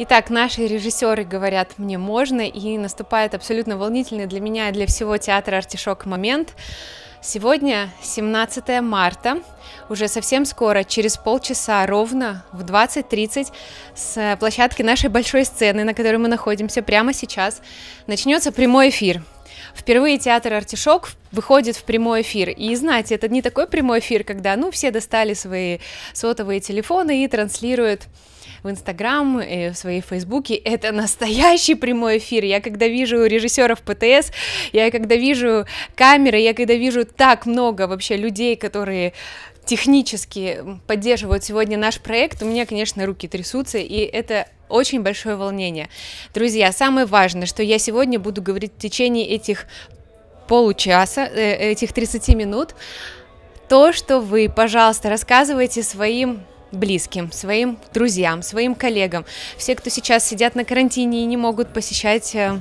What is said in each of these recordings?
Итак, наши режиссеры говорят мне можно, и наступает абсолютно волнительный для меня и для всего театра «Артишок» момент. Сегодня 17 марта, уже совсем скоро, через полчаса ровно в 20.30 с площадки нашей большой сцены, на которой мы находимся прямо сейчас, начнется прямой эфир. Впервые театр «Артишок» выходит в прямой эфир. И знаете, это не такой прямой эфир, когда, ну, все достали свои сотовые телефоны и транслируют в Инстаграм, э, в своей Фейсбуке, Это настоящий прямой эфир. Я когда вижу режиссеров ПТС, я когда вижу камеры, я когда вижу так много вообще людей, которые технически поддерживают сегодня наш проект, у меня, конечно, руки трясутся, и это очень большое волнение. Друзья, самое важное, что я сегодня буду говорить в течение этих получаса, э, этих 30 минут, то, что вы, пожалуйста, рассказывайте своим близким, своим друзьям, своим коллегам, все, кто сейчас сидят на карантине и не могут посещать э,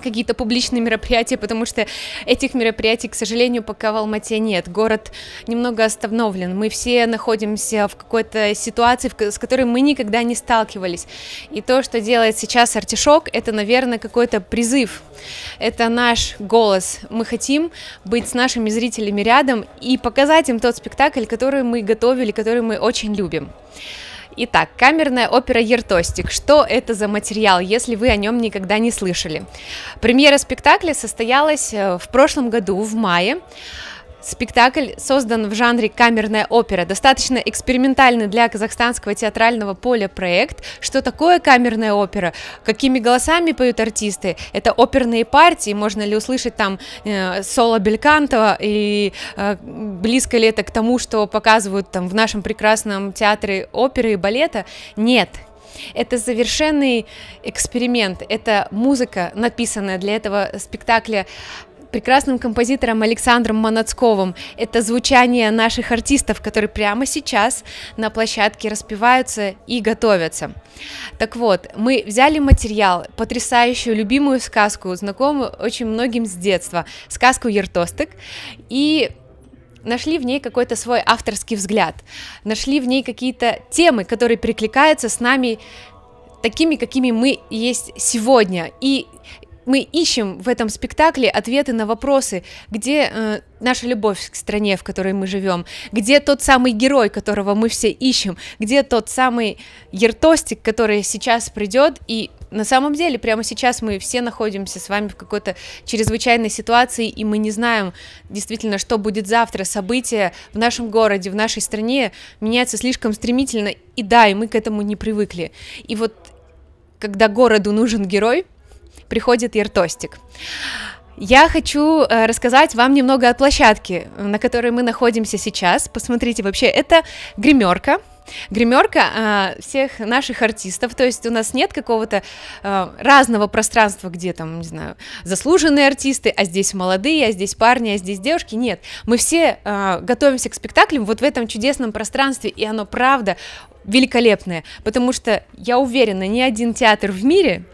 какие-то публичные мероприятия, потому что этих мероприятий, к сожалению, пока в Алмате нет. Город немного остановлен. Мы все находимся в какой-то ситуации, с которой мы никогда не сталкивались. И то, что делает сейчас артишок, это, наверное, какой-то призыв. Это наш голос. Мы хотим быть с нашими зрителями рядом и показать им тот спектакль, который мы готовили, который мы очень любим. Итак, камерная опера «Ертостик». Что это за материал, если вы о нем никогда не слышали? Премьера спектакля состоялась э, в прошлом году, в мае. Спектакль создан в жанре камерная опера, достаточно экспериментальный для казахстанского театрального поля проект. Что такое камерная опера? Какими голосами поют артисты? Это оперные партии, можно ли услышать там э, соло Белькантова, и э, близко ли это к тому, что показывают там в нашем прекрасном театре оперы и балета? Нет, это завершенный эксперимент, это музыка, написанная для этого спектакля прекрасным композитором Александром Манацковым. Это звучание наших артистов, которые прямо сейчас на площадке распеваются и готовятся. Так вот, мы взяли материал, потрясающую любимую сказку, знакомую очень многим с детства, сказку «Ертостык», и нашли в ней какой-то свой авторский взгляд, нашли в ней какие-то темы, которые перекликаются с нами такими, какими мы есть сегодня, и мы ищем в этом спектакле ответы на вопросы, где э, наша любовь к стране, в которой мы живем, где тот самый герой, которого мы все ищем, где тот самый ертостик, который сейчас придет и на самом деле, прямо сейчас мы все находимся с вами в какой-то чрезвычайной ситуации, и мы не знаем действительно, что будет завтра. События в нашем городе, в нашей стране меняются слишком стремительно, и да, и мы к этому не привыкли. И вот когда городу нужен герой, приходит Ертостик. Я хочу э, рассказать вам немного о площадке, на которой мы находимся сейчас. Посмотрите, вообще это гримерка, гримерка э, всех наших артистов, то есть у нас нет какого-то э, разного пространства, где там, не знаю, заслуженные артисты, а здесь молодые, а здесь парни, а здесь девушки, нет, мы все э, готовимся к спектаклям вот в этом чудесном пространстве, и оно правда великолепное, потому что я уверена, ни один театр в мире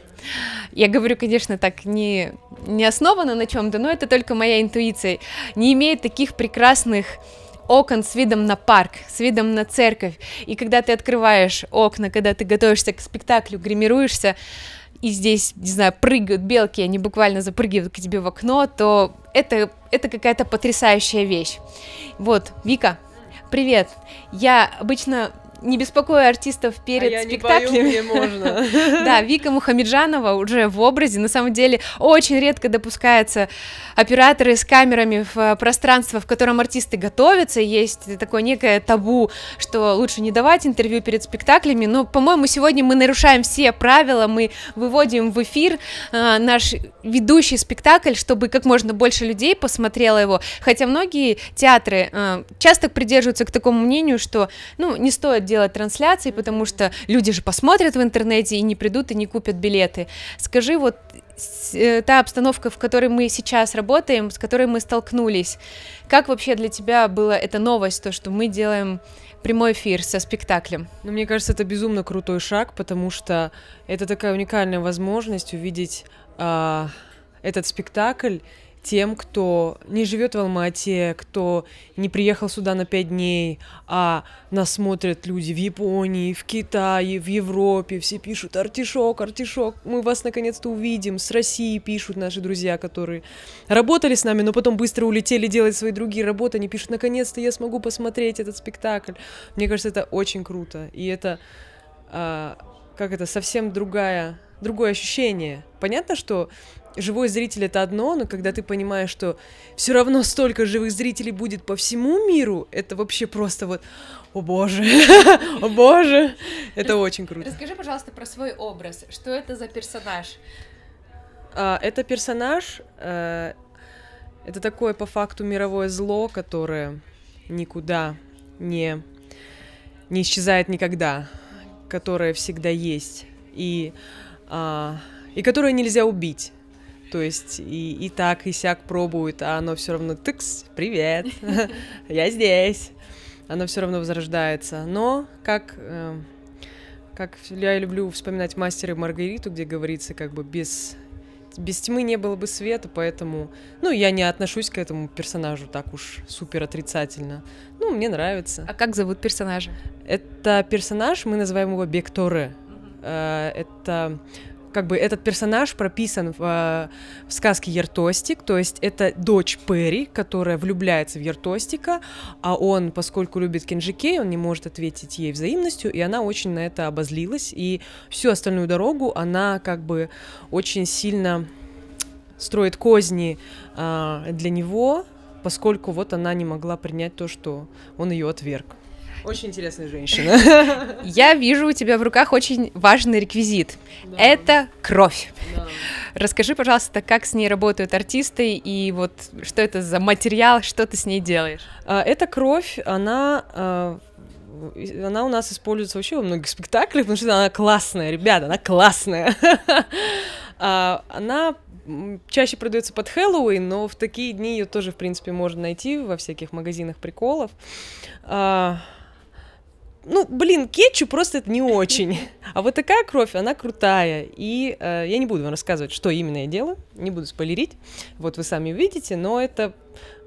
я говорю, конечно, так не, не основано на чем-то, но это только моя интуиция. Не имеет таких прекрасных окон с видом на парк, с видом на церковь. И когда ты открываешь окна, когда ты готовишься к спектаклю, гримируешься, и здесь, не знаю, прыгают белки, они буквально запрыгивают к тебе в окно, то это, это какая-то потрясающая вещь. Вот, Вика, привет. Я обычно не беспокою артистов перед а спектаклями. Я не пою, мне можно. Да, Вика Мухамеджанова уже в образе. На самом деле очень редко допускаются операторы с камерами в э, пространство, в котором артисты готовятся. Есть такое некое табу, что лучше не давать интервью перед спектаклями. Но, по-моему, сегодня мы нарушаем все правила. Мы выводим в эфир э, наш ведущий спектакль, чтобы как можно больше людей посмотрело его. Хотя многие театры э, часто придерживаются к такому мнению, что ну, не стоит делать трансляции, потому что люди же посмотрят в интернете и не придут и не купят билеты. Скажи, вот э, та обстановка, в которой мы сейчас работаем, с которой мы столкнулись, как вообще для тебя была эта новость, то, что мы делаем прямой эфир со спектаклем? Ну, мне кажется, это безумно крутой шаг, потому что это такая уникальная возможность увидеть э, этот спектакль тем, кто не живет в Алмате, кто не приехал сюда на пять дней, а нас смотрят люди в Японии, в Китае, в Европе, все пишут «Артишок, артишок, мы вас наконец-то увидим», с России пишут наши друзья, которые работали с нами, но потом быстро улетели делать свои другие работы, они пишут «Наконец-то я смогу посмотреть этот спектакль». Мне кажется, это очень круто, и это, а, как это, совсем другая другое ощущение. Понятно, что живой зритель это одно, но когда ты понимаешь, что все равно столько живых зрителей будет по всему миру, это вообще просто вот, о боже, о боже, это очень круто. Расскажи, пожалуйста, про свой образ. Что это за персонаж? А, это персонаж, э, это такое по факту мировое зло, которое никуда не не исчезает никогда, которое всегда есть и а, и которое нельзя убить. То есть и, и так, и сяк пробует, а оно все равно тыкс, привет, я здесь. Оно все равно возрождается. Но как эм, как я люблю вспоминать мастера и Маргариту, где говорится, как бы без без тьмы не было бы света, поэтому, ну, я не отношусь к этому персонажу так уж супер отрицательно. Ну, мне нравится. А как зовут персонажа? Это персонаж, мы называем его Бекторе. Uh-huh. Это как бы этот персонаж прописан в, э, в сказке Ертостик, то есть это дочь Перри, которая влюбляется в Ертостика, а он, поскольку любит Кенжике, он не может ответить ей взаимностью, и она очень на это обозлилась, и всю остальную дорогу она как бы очень сильно строит козни э, для него, поскольку вот она не могла принять то, что он ее отверг. Очень интересная женщина. Я вижу у тебя в руках очень важный реквизит. Да. Это кровь. Да. Расскажи, пожалуйста, как с ней работают артисты и вот что это за материал, что ты с ней делаешь? А, эта кровь, она а, она у нас используется вообще во многих спектаклях, потому что она классная, ребята, она классная. А, она чаще продается под Хэллоуин, но в такие дни ее тоже, в принципе, можно найти во всяких магазинах приколов ну, блин, кетчуп просто это не очень. А вот такая кровь, она крутая. И э, я не буду вам рассказывать, что именно я делаю, не буду спойлерить. Вот вы сами увидите, но это...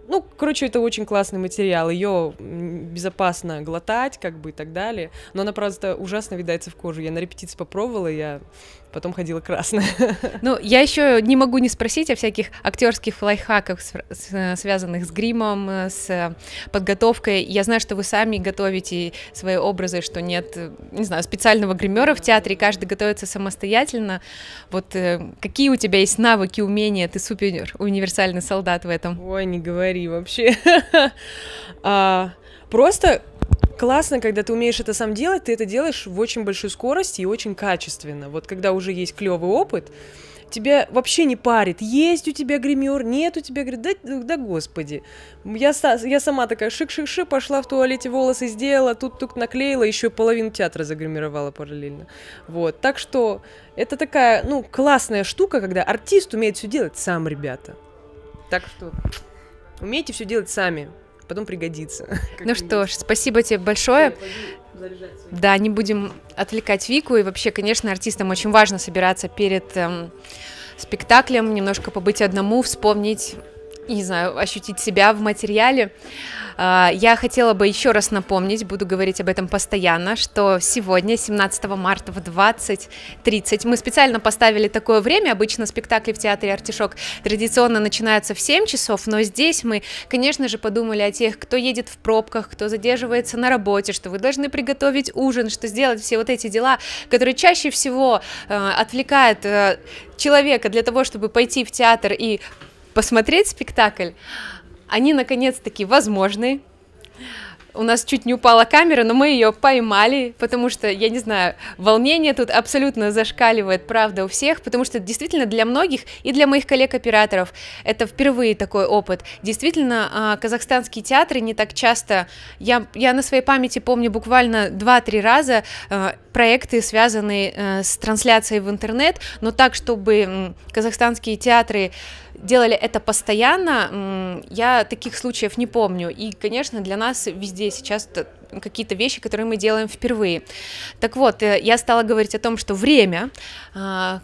Ну, короче, это очень классный материал. Ее безопасно глотать, как бы и так далее. Но она просто ужасно видается в кожу. Я на репетиции попробовала, я потом ходила красная. Ну, я еще не могу не спросить о всяких актерских лайфхаках, связанных с гримом, э, с э, подготовкой. Я знаю, что вы сами готовите свои образы, что нет, э, не знаю, специального гримера в театре, каждый готовится самостоятельно. Вот какие у тебя есть навыки, умения? Ты супер универсальный солдат в этом. Ой, не говори вообще. А, просто классно, когда ты умеешь это сам делать, ты это делаешь в очень большой скорости и очень качественно. Вот когда уже есть клевый опыт, тебя вообще не парит. Есть у тебя гример, нет у тебя, говорит, да, да господи. Я, я сама такая шик шик ши пошла в туалете, волосы сделала, тут-тут наклеила, еще половину театра загримировала параллельно. Вот, так что это такая, ну, классная штука, когда артист умеет все делать сам, ребята. Так что умейте все делать сами потом пригодится. Ну что ж, спасибо тебе большое. Да, не будем отвлекать Вику. И вообще, конечно, артистам очень важно собираться перед эм, спектаклем, немножко побыть одному, вспомнить не знаю, ощутить себя в материале. А, я хотела бы еще раз напомнить, буду говорить об этом постоянно, что сегодня, 17 марта в 20.30, мы специально поставили такое время, обычно спектакли в театре «Артишок» традиционно начинаются в 7 часов, но здесь мы, конечно же, подумали о тех, кто едет в пробках, кто задерживается на работе, что вы должны приготовить ужин, что сделать все вот эти дела, которые чаще всего э, отвлекают э, человека для того, чтобы пойти в театр и посмотреть спектакль, они наконец-таки возможны. У нас чуть не упала камера, но мы ее поймали, потому что, я не знаю, волнение тут абсолютно зашкаливает, правда, у всех, потому что действительно для многих и для моих коллег-операторов это впервые такой опыт. Действительно, а, казахстанские театры не так часто, я, я на своей памяти помню буквально 2-3 раза а, проекты, связанные э, с трансляцией в интернет, но так, чтобы казахстанские театры делали это постоянно, я таких случаев не помню. И, конечно, для нас везде сейчас какие-то вещи, которые мы делаем впервые. Так вот, э, я стала говорить о том, что время, а,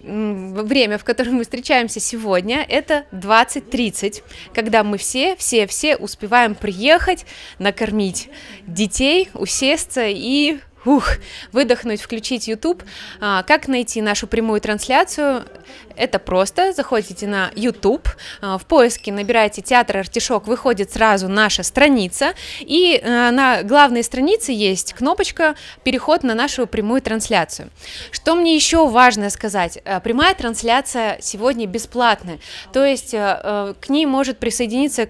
время, в котором мы встречаемся сегодня, это 20.30, когда мы все, все, все успеваем приехать, накормить детей, усесться и ух, выдохнуть, включить YouTube. А, как найти нашу прямую трансляцию? Это просто. Заходите на YouTube, а, в поиске набираете «Театр Артишок», выходит сразу наша страница, и а, на главной странице есть кнопочка «Переход на нашу прямую трансляцию». Что мне еще важно сказать? А, прямая трансляция сегодня бесплатная, то есть а, а, к ней может присоединиться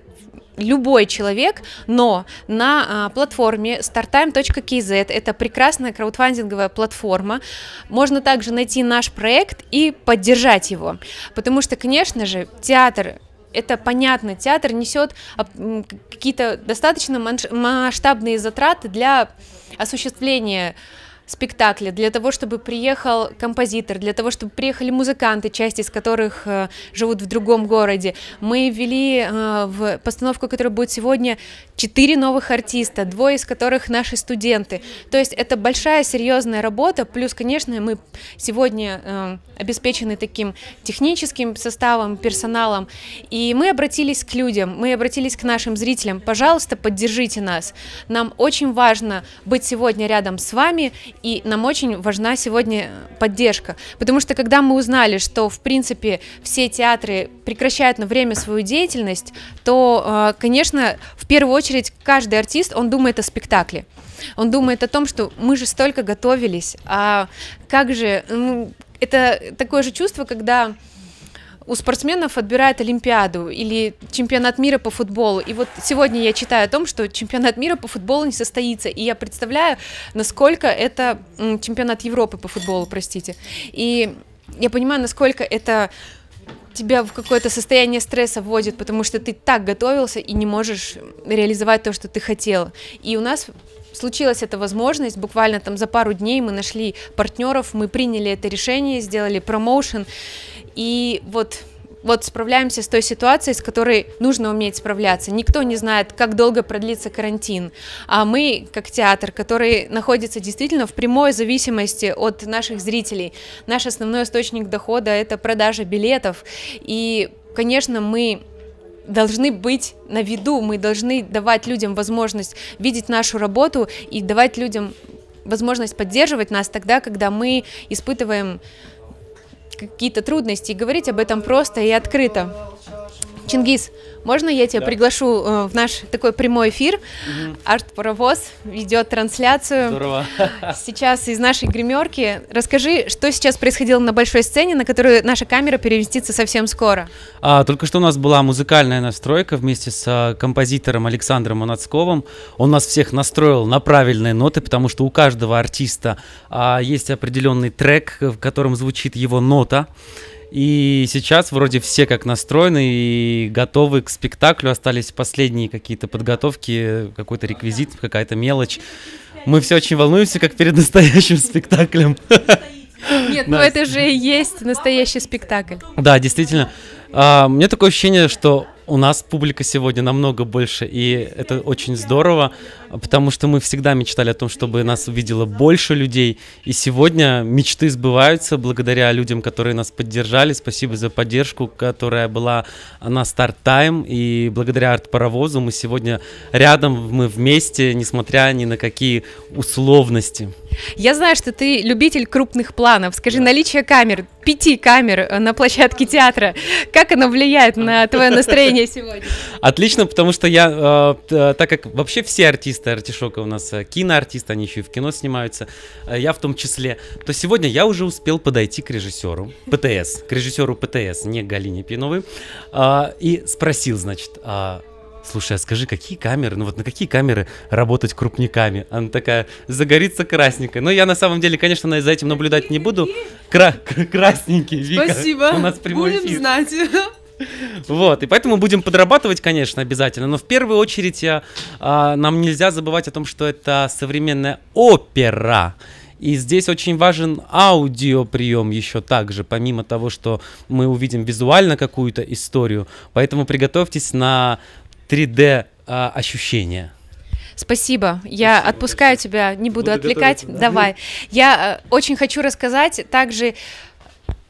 любой человек, но на а, платформе startime.kz это прекрасная краудфандинговая платформа, можно также найти наш проект и поддержать его, потому что, конечно же, театр это понятно, театр несет какие-то достаточно масштабные затраты для осуществления спектакля, для того, чтобы приехал композитор, для того, чтобы приехали музыканты, часть из которых э, живут в другом городе. Мы ввели э, в постановку, которая будет сегодня, четыре новых артиста, двое из которых наши студенты. То есть это большая, серьезная работа, плюс, конечно, мы сегодня э, обеспечены таким техническим составом, персоналом, и мы обратились к людям, мы обратились к нашим зрителям, пожалуйста, поддержите нас. Нам очень важно быть сегодня рядом с вами и нам очень важна сегодня поддержка, потому что когда мы узнали, что в принципе все театры прекращают на время свою деятельность, то, э, конечно, в первую очередь каждый артист, он думает о спектакле. Он думает о том, что мы же столько готовились, а как же... Ну, это такое же чувство, когда у спортсменов отбирают Олимпиаду или чемпионат мира по футболу. И вот сегодня я читаю о том, что чемпионат мира по футболу не состоится. И я представляю, насколько это чемпионат Европы по футболу, простите. И я понимаю, насколько это тебя в какое-то состояние стресса вводит, потому что ты так готовился и не можешь реализовать то, что ты хотел. И у нас случилась эта возможность, буквально там за пару дней мы нашли партнеров, мы приняли это решение, сделали промоушен, и вот вот справляемся с той ситуацией, с которой нужно уметь справляться. Никто не знает, как долго продлится карантин. А мы, как театр, который находится действительно в прямой зависимости от наших зрителей, наш основной источник дохода – это продажа билетов. И, конечно, мы должны быть на виду, мы должны давать людям возможность видеть нашу работу и давать людям возможность поддерживать нас тогда, когда мы испытываем какие-то трудности, и говорить об этом просто и открыто. Чингис, можно я тебя да. приглашу э, в наш такой прямой эфир? Арт-паровоз ведет трансляцию. Здорово. Сейчас из нашей гримерки. Расскажи, что сейчас происходило на большой сцене, на которую наша камера переместится совсем скоро? А, только что у нас была музыкальная настройка вместе с а, композитором Александром Анацковым. Он нас всех настроил на правильные ноты, потому что у каждого артиста а, есть определенный трек, в котором звучит его нота. И сейчас вроде все как настроены и готовы к спектаклю. Остались последние какие-то подготовки, какой-то реквизит, какая-то мелочь. Мы все очень волнуемся, как перед настоящим спектаклем. Нет, ну это же и есть настоящий спектакль. Да, действительно. А, у меня такое ощущение, что у нас публика сегодня намного больше, и это очень здорово, потому что мы всегда мечтали о том, чтобы нас увидело больше людей, и сегодня мечты сбываются благодаря людям, которые нас поддержали. Спасибо за поддержку, которая была на старт-тайм, и благодаря арт-паровозу мы сегодня рядом, мы вместе, несмотря ни на какие условности. Я знаю, что ты любитель крупных планов. Скажи, да. наличие камер, пяти камер э, на площадке театра, как оно влияет на твое настроение сегодня? Отлично, потому что я, э, э, так как вообще все артисты артишока у нас киноартисты, они еще и в кино снимаются, я в том числе, то сегодня я уже успел подойти к режиссеру ПТС, к режиссеру ПТС, не Галине Пиновой, и спросил, значит, а слушай, а скажи, какие камеры, ну вот на какие камеры работать крупниками? Она такая, загорится красненькая. Но я на самом деле, конечно, за этим наблюдать не буду. Кра красненький, Вика. Спасибо. У нас прямой Будем эфир. знать. Вот, и поэтому будем подрабатывать, конечно, обязательно, но в первую очередь а, а, нам нельзя забывать о том, что это современная опера. И здесь очень важен аудиоприем еще также, помимо того, что мы увидим визуально какую-то историю. Поэтому приготовьтесь на 3D а, ощущения. Спасибо. Я Спасибо отпускаю большое. тебя, не буду, буду отвлекать. Да? Давай. Я э, очень хочу рассказать также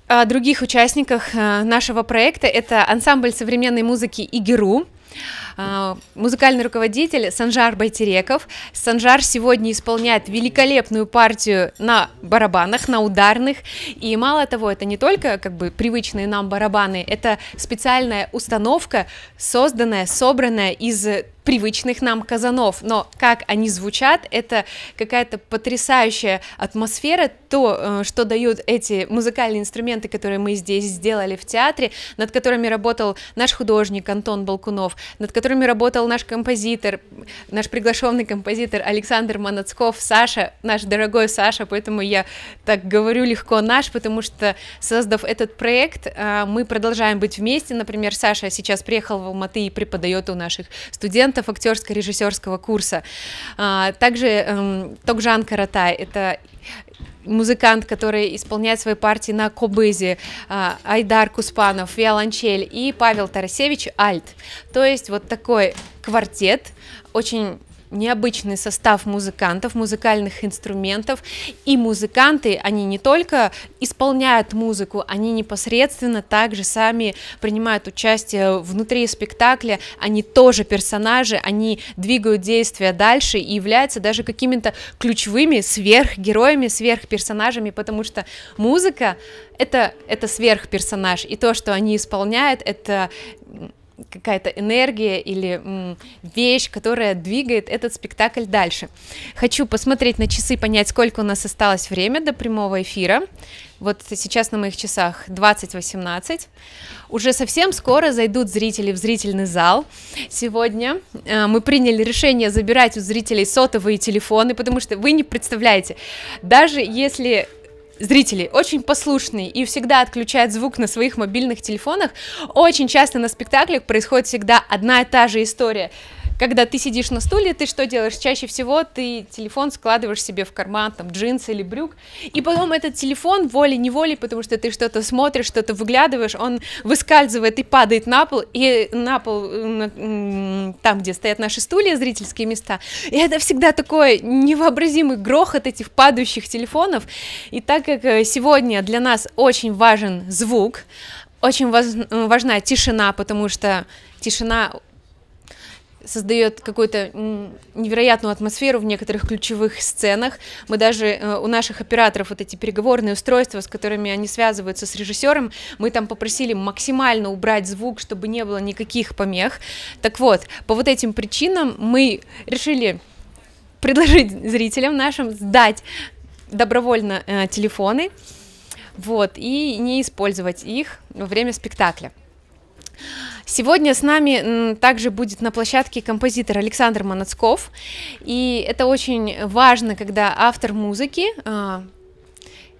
о других участниках э, нашего проекта. Это ансамбль современной музыки Игеру. А, музыкальный руководитель Санжар Байтереков. Санжар сегодня исполняет великолепную партию на барабанах, на ударных. И мало того, это не только как бы привычные нам барабаны, это специальная установка, созданная, собранная из привычных нам казанов, но как они звучат, это какая-то потрясающая атмосфера, то, э, что дают эти музыкальные инструменты, которые мы здесь сделали в театре, над которыми работал наш художник Антон Балкунов, над которыми работал наш композитор, наш приглашенный композитор Александр Манацков, Саша, наш дорогой Саша, поэтому я так говорю легко наш, потому что создав этот проект, э, мы продолжаем быть вместе, например, Саша сейчас приехал в Алматы и преподает у наших студентов, студентов актерско-режиссерского курса. А, также эм, Токжан Каратай – это музыкант, который исполняет свои партии на кобызе, а, Айдар Куспанов, виолончель и Павел Тарасевич, альт. То есть вот такой квартет, очень необычный состав музыкантов, музыкальных инструментов. И музыканты, они не только исполняют музыку, они непосредственно также сами принимают участие внутри спектакля, они тоже персонажи, они двигают действия дальше и являются даже какими-то ключевыми сверхгероями, сверхперсонажами, потому что музыка это, это сверхперсонаж, и то, что они исполняют, это какая-то энергия или м, вещь, которая двигает этот спектакль дальше. Хочу посмотреть на часы, понять, сколько у нас осталось время до прямого эфира. Вот сейчас на моих часах 20.18. Уже совсем скоро зайдут зрители в зрительный зал. Сегодня э, мы приняли решение забирать у зрителей сотовые телефоны, потому что вы не представляете, даже если Зрители очень послушные и всегда отключают звук на своих мобильных телефонах, очень часто на спектаклях происходит всегда одна и та же история – когда ты сидишь на стуле, ты что делаешь? Чаще всего ты телефон складываешь себе в карман, там, джинсы или брюк, и потом этот телефон волей-неволей, потому что ты что-то смотришь, что-то выглядываешь, он выскальзывает и падает на пол, и на пол, э, там, где стоят наши стулья, зрительские места, и это всегда такой невообразимый грохот этих падающих телефонов, и так как э, сегодня для нас очень важен звук, очень важна тишина, потому что тишина создает какую-то невероятную атмосферу в некоторых ключевых сценах. Мы даже э, у наших операторов вот эти переговорные устройства, с которыми они связываются с режиссером, мы там попросили максимально убрать звук, чтобы не было никаких помех. Так вот, по вот этим причинам мы решили предложить зрителям нашим сдать добровольно э, телефоны, вот, и не использовать их во время спектакля. Сегодня с нами также будет на площадке композитор Александр Манацков, и это очень важно, когда автор музыки а,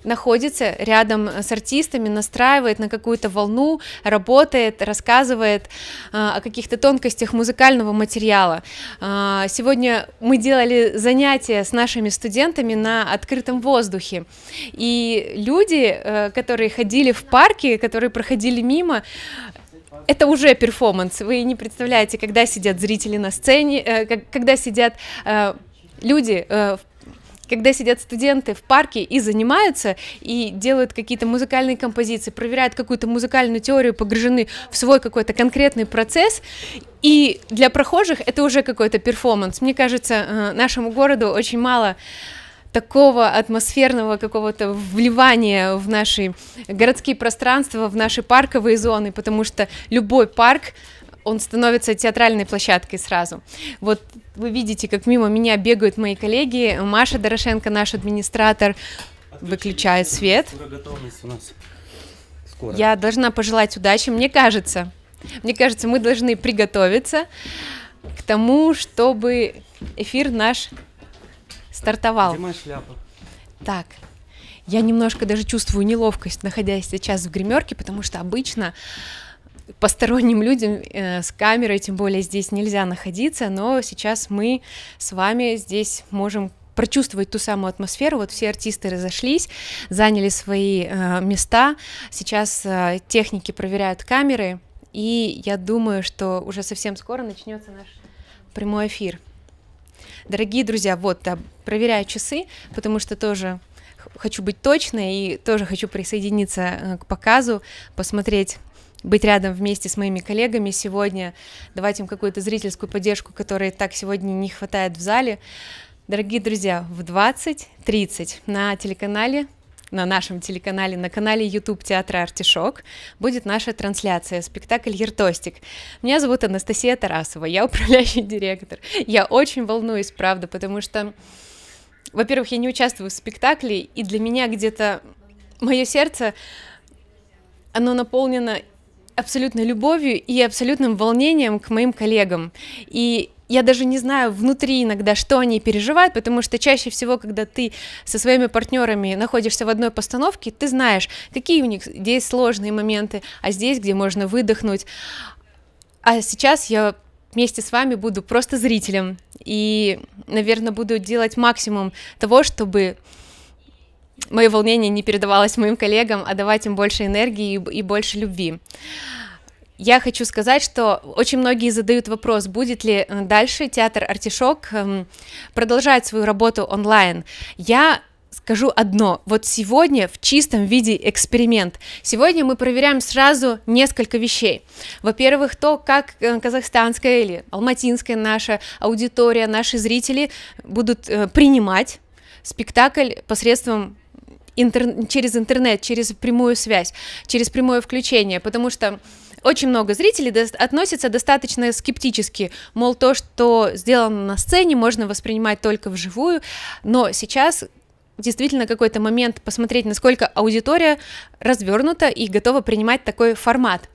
находится рядом с артистами, настраивает на какую-то волну, работает, рассказывает э, о каких-то тонкостях музыкального материала. Э, сегодня мы делали занятия с нашими студентами на открытом воздухе, и люди, э, которые ходили в парке, которые проходили мимо, это уже перформанс. Вы не представляете, когда сидят зрители на сцене, э, как, когда сидят э, люди э, когда сидят студенты в парке и занимаются, и делают какие-то музыкальные композиции, проверяют какую-то музыкальную теорию, погружены в свой какой-то конкретный процесс, и для прохожих это уже какой-то перформанс. Мне кажется, э, нашему городу очень мало такого атмосферного какого-то вливания в наши городские пространства, в наши парковые зоны, потому что любой парк он становится театральной площадкой сразу. Вот вы видите, как мимо меня бегают мои коллеги. Маша Дорошенко, наш администратор, Отключили. выключает свет. Я должна пожелать удачи, мне кажется. Мне кажется, мы должны приготовиться к тому, чтобы эфир наш стартовал. Где моя шляпа? Так, я немножко даже чувствую неловкость, находясь сейчас в гримерке, потому что обычно посторонним людям э, с камерой, тем более здесь нельзя находиться, но сейчас мы с вами здесь можем прочувствовать ту самую атмосферу. Вот все артисты разошлись, заняли свои э, места. Сейчас э, техники проверяют камеры, и я думаю, что уже совсем скоро начнется наш прямой эфир. Дорогие друзья, вот, да, э, проверяю часы, потому что тоже хочу быть точной и тоже хочу присоединиться э, к показу, посмотреть быть рядом вместе с моими коллегами сегодня, давать им какую-то зрительскую поддержку, которой так сегодня не хватает в зале. Дорогие друзья, в 20.30 на телеканале на нашем телеканале, на канале YouTube Театра Артишок будет наша трансляция, спектакль «Ертостик». Меня зовут Анастасия Тарасова, я управляющий директор. Я очень волнуюсь, правда, потому что, во-первых, я не участвую в спектакле, и для меня где-то мое сердце, оно наполнено абсолютной любовью и абсолютным волнением к моим коллегам. И я даже не знаю внутри иногда, что они переживают, потому что чаще всего, когда ты со своими партнерами находишься в одной постановке, ты знаешь, какие у них здесь сложные моменты, а здесь, где можно выдохнуть. А сейчас я вместе с вами буду просто зрителем и, наверное, буду делать максимум того, чтобы мое волнение не передавалось моим коллегам, а давать им больше энергии и больше любви. Я хочу сказать, что очень многие задают вопрос, будет ли э, дальше театр «Артишок» эм, продолжать свою работу онлайн. Я скажу одно. Вот сегодня в чистом виде эксперимент. Сегодня мы проверяем сразу несколько вещей. Во-первых, то, как э, казахстанская или алматинская наша аудитория, наши зрители будут э, принимать спектакль посредством интер... через интернет, через прямую связь, через прямое включение, потому что очень много зрителей до- относятся достаточно скептически, мол, то, что сделано на сцене, можно воспринимать только вживую, но сейчас действительно какой-то момент посмотреть, насколько аудитория развернута и готова принимать такой формат.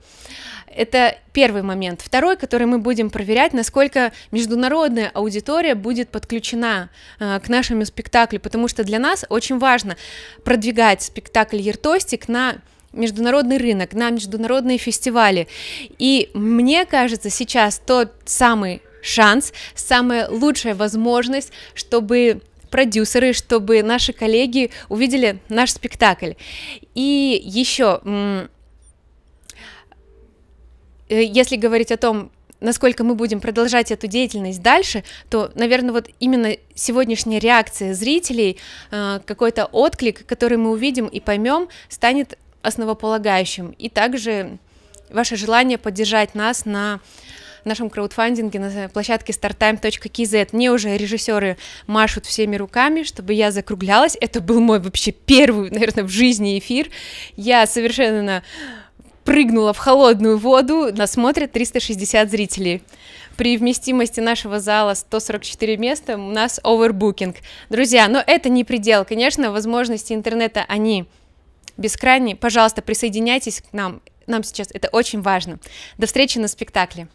Это первый момент. Второй, который мы будем проверять, насколько международная аудитория будет подключена э, к нашему спектаклю, потому что для нас очень важно продвигать спектакль «Ертостик» на международный рынок, на международные фестивали. И мне кажется, сейчас тот самый шанс, самая лучшая возможность, чтобы продюсеры, чтобы наши коллеги увидели наш спектакль. И еще, э, если говорить о том, насколько мы будем продолжать эту деятельность дальше, то, наверное, вот именно сегодняшняя реакция зрителей, э, какой-то отклик, который мы увидим и поймем, станет основополагающим. И также ваше желание поддержать нас на нашем краудфандинге на площадке startime.kz. Мне уже режиссеры машут всеми руками, чтобы я закруглялась. Это был мой вообще первый, наверное, в жизни эфир. Я совершенно прыгнула в холодную воду. Нас смотрят 360 зрителей. При вместимости нашего зала 144 места у нас овербукинг. Друзья, но это не предел. Конечно, возможности интернета, они бескрайний. Пожалуйста, присоединяйтесь к нам. Нам сейчас это очень важно. До встречи на спектакле.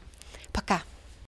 Пока.